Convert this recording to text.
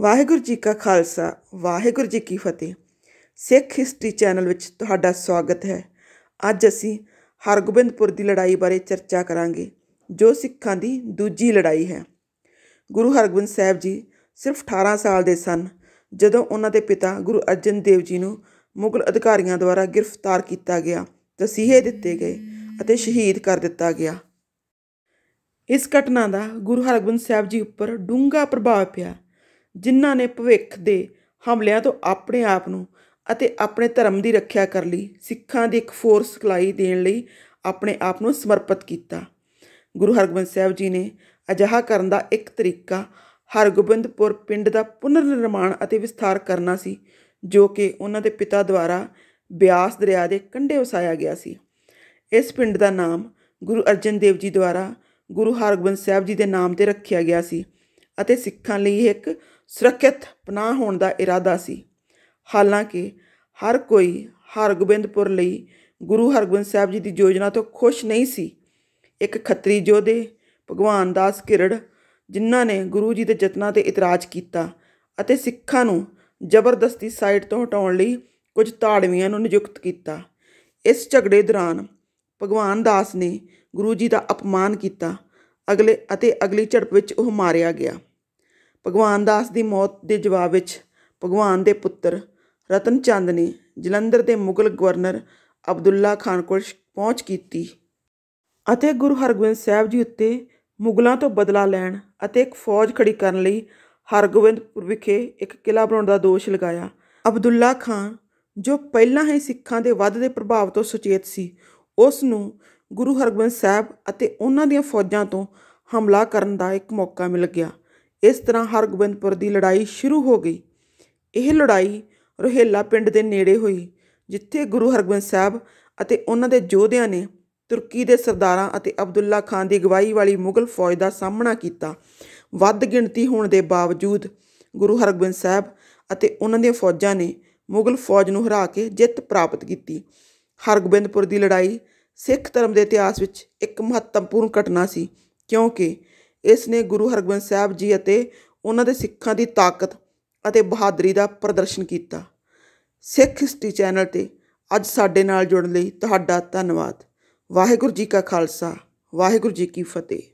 ਵਾਹਿਗੁਰੂ ਜੀ ਕਾ ਖਾਲਸਾ ਵਾਹਿਗੁਰੂ ਜੀ ਕੀ ਫਤਿਹ ਸਿੱਖ ਹਿਸਟਰੀ ਚੈਨਲ ਵਿੱਚ ਤੁਹਾਡਾ ਸਵਾਗਤ ਹੈ ਅੱਜ ਅਸੀਂ ਹਰਗੋਬਿੰਦਪੁਰ ਦੀ ਲੜਾਈ ਬਾਰੇ ਚਰਚਾ ਕਰਾਂਗੇ ਜੋ ਸਿੱਖਾਂ ਦੀ ਦੂਜੀ ਲੜਾਈ ਹੈ ਗੁਰੂ ਹਰਗੋਬਿੰਦ ਸਾਹਿਬ ਜੀ ਸਿਰਫ 18 ਸਾਲ ਦੇ ਸਨ ਜਦੋਂ ਉਹਨਾਂ ਦੇ ਪਿਤਾ ਗੁਰੂ ਅਰਜਨ ਦੇਵ ਜੀ ਨੂੰ ਮੁਗਲ ਅਧਿਕਾਰੀਆਂ ਦੁਆਰਾ ਗ੍ਰਿਫਤਾਰ ਕੀਤਾ ਗਿਆ ਤਸੀਹੇ ਦਿੱਤੇ ਗਏ ਅਤੇ ਸ਼ਹੀਦ ਕਰ ਦਿੱਤਾ ਗਿਆ ਇਸ ਘਟਨਾ ਦਾ ਗੁਰੂ ਹਰਗੋਬਿੰਦ ਸਾਹਿਬ ਜੀ ਉੱਪਰ ਡੂੰਘਾ ਪ੍ਰਭਾਵ ਪਿਆ ਜਿਨ੍ਹਾਂ ਨੇ ਭਵਿੱਖ ਦੇ ਹਮਲਿਆਂ ਤੋਂ ਆਪਣੇ ਆਪ ਨੂੰ ਅਤੇ ਆਪਣੇ ਧਰਮ ਦੀ ਰੱਖਿਆ ਕਰ ਲਈ ਸਿੱਖਾਂ ਦੀ ਇੱਕ ਫੋਰਸ ਸਿਖਲਾਈ ਦੇਣ ਲਈ ਆਪਣੇ ਆਪ ਨੂੰ ਸਮਰਪਿਤ ਕੀਤਾ ਗੁਰੂ ਹਰਗੋਬਿੰਦ ਸਾਹਿਬ ਜੀ ਨੇ ਅਜਾਹਾ ਕਰਨ ਦਾ ਇੱਕ ਤਰੀਕਾ ਹਰਗੋਬਿੰਦਪੁਰ ਪਿੰਡ ਦਾ ਪੁਨਰ ਨਿਰਮਾਣ ਅਤੇ ਵਿਸਥਾਰ ਕਰਨਾ ਸੀ ਜੋ ਕਿ ਉਹਨਾਂ ਦੇ ਪਿਤਾ ਦੁਆਰਾ ਬਿਆਸ ਦਰਿਆ ਦੇ ਕੰਢੇ ਵਸਾਇਆ ਗਿਆ ਸੀ ਇਸ ਪਿੰਡ ਦਾ ਨਾਮ ਗੁਰੂ ਅਰਜਨ ਦੇਵ ਜੀ ਦੁਆਰਾ ਗੁਰੂ ਹਰਗੋਬਿੰਦ ਸਾਹਿਬ ਜੀ ਦੇ ਨਾਮ ਤੇ ਰੱਖਿਆ ਗਿਆ ਸੀ ਅਤੇ ਸਿੱਖਾਂ ਲਈ ਇੱਕ ਸੁਰੱਖਿਅਤ ਪਨਾਹ ਹੋਣ ਦਾ ਇਰਾਦਾ ਸੀ ਹਾਲਾਂਕਿ ਹਰ ਕੋਈ ਹਰਗੋਬਿੰਦਪੁਰ ਲਈ ਗੁਰੂ ਹਰਗੋਬਿੰਦ ਸਾਹਿਬ ਜੀ ਦੀ ਯੋਜਨਾ ਤੋਂ ਖੁਸ਼ ਨਹੀਂ ਸੀ ਇੱਕ ਖੱਤਰੀ ਯੋਧੇ ਭਗਵਾਨ ਦਾਸ ਕਿਰੜ ਜਿਨ੍ਹਾਂ ਨੇ ਗੁਰੂ ਜੀ ਦੇ ਯਤਨਾਂ ਤੇ ਇਤਰਾਜ਼ ਕੀਤਾ ਅਤੇ ਸਿੱਖਾਂ ਨੂੰ ਜ਼ਬਰਦਸਤੀ ਸਾਈਟ ਤੋਂ ਹਟਾਉਣ ਲਈ ਕੁਝ ਤਾੜਵੀਆਂ ਨੂੰ ਨਿਯੁਕਤ ਕੀਤਾ ਇਸ ਝਗੜੇ ਦੌਰਾਨ ਭਗਵਾਨ ਦਾਸ ਨੇ ਗੁਰੂ ਜੀ ਦਾ ਅਪਮਾਨ ਕੀਤਾ ਅਗਲੇ ਅਤੇ ਅਗਲੀ ਝੜਪ ਵਿੱਚ ਉਹ ਮਾਰਿਆ ਗਿਆ ਭਗਵਾਨ ਦਾਸ ਦੀ ਮੌਤ ਦੇ ਜਵਾਬ ਵਿੱਚ ਭਗਵਾਨ ਦੇ ਪੁੱਤਰ ਰਤਨ ਚੰਦ ਨੇ ਜਲੰਧਰ ਦੇ ਮੁਗਲ ਗਵਰਨਰ ਅਬਦੁੱਲਾ ਖਾਨ ਕੋਲ ਪਹੁੰਚ ਕੀਤੀ ਅਤੇ ਗੁਰੂ ਹਰਗੋਬਿੰਦ ਸਾਹਿਬ ਜੀ ਉੱਤੇ ਮੁਗਲਾਂ ਤੋਂ ਬਦਲਾ ਲੈਣ ਅਤੇ ਇੱਕ ਫੌਜ ਖੜੀ ਕਰਨ ਲਈ ਹਰਗੋਬਿੰਦਪੁਰ ਵਿਖੇ ਇੱਕ ਕਿਲਾ ਬਣਾਉਣ ਦਾ ਦੋਸ਼ ਲਗਾਇਆ ਅਬਦੁੱਲਾ ਖਾਨ ਜੋ ਪਹਿਲਾਂ ਹੀ ਸਿੱਖਾਂ ਦੇ ਵੱਧਦੇ ਪ੍ਰਭਾਵ ਤੋਂ ਸੁਚੇਤ ਸੀ ਉਸ ਨੂੰ ਗੁਰੂ ਹਰਗੋਬਿੰਦ ਸਾਹਿਬ ਅਤੇ ਉਹਨਾਂ ਦੀਆਂ ਫੌਜਾਂ ਤੋਂ ਹਮਲਾ ਕਰਨ ਦਾ ਇੱਕ ਮੌਕਾ ਮਿਲ ਗਿਆ ਇਸ ਤਰ੍ਹਾਂ ਹਰਗੋਬਿੰਦਪੁਰ ਦੀ ਲੜਾਈ ਸ਼ੁਰੂ ਹੋ ਗਈ ਇਹ ਲੜਾਈ ਰੋਹੇਲਾ ਪਿੰਡ ਦੇ ਨੇੜੇ ਹੋਈ ਜਿੱਥੇ ਗੁਰੂ ਹਰਗੋਬਿੰਦ ਸਾਹਿਬ ਅਤੇ ਉਹਨਾਂ ਦੇ ਯੋਧਿਆਂ ਨੇ ਤੁਰਕੀ ਦੇ ਸਰਦਾਰਾਂ ਅਤੇ ਅਬਦੁੱਲਾ ਖਾਨ ਦੀ ਅਗਵਾਈ ਵਾਲੀ ਮੁਗਲ ਫੌਜ ਦਾ ਸਾਹਮਣਾ ਕੀਤਾ ਵੱਧ ਗਿਣਤੀ ਹੋਣ ਦੇ ਬਾਵਜੂਦ ਗੁਰੂ ਹਰਗੋਬਿੰਦ ਸਾਹਿਬ ਅਤੇ ਉਹਨਾਂ ਦੀਆਂ ਫੌਜਾਂ ਨੇ ਮੁਗਲ ਫੌਜ ਨੂੰ ਹਰਾ ਕੇ ਜਿੱਤ ਪ੍ਰਾਪਤ ਕੀਤੀ ਹਰਗੋਬਿੰਦਪੁਰ ਦੀ ਲੜਾਈ ਸਿੱਖ ਧਰਮ ਦੇ ਇਤਿਹਾਸ ਵਿੱਚ ਇੱਕ ਮਹੱਤਵਪੂਰਨ ਘਟਨਾ ਸੀ ਕਿਉਂਕਿ ਇਸ ਨੇ ਗੁਰੂ ਹਰਗੋਬਿੰਦ ਸਾਹਿਬ ਜੀ ਅਤੇ ਉਹਨਾਂ ਦੇ ਸਿੱਖਾਂ ਦੀ ਤਾਕਤ ਅਤੇ ਬਹਾਦਰੀ ਦਾ ਪ੍ਰਦਰਸ਼ਨ ਕੀਤਾ ਸਿੱਖ ਹਿਸਟਰੀ ਚੈਨਲ ਤੇ ਅੱਜ ਸਾਡੇ ਨਾਲ ਜੁੜਨ ਲਈ ਤੁਹਾਡਾ ਧੰਨਵਾਦ ਵਾਹਿਗੁਰੂ ਜੀ ਕਾ ਖਾਲਸਾ ਵਾਹਿਗੁਰੂ ਜੀ ਕੀ ਫਤਿਹ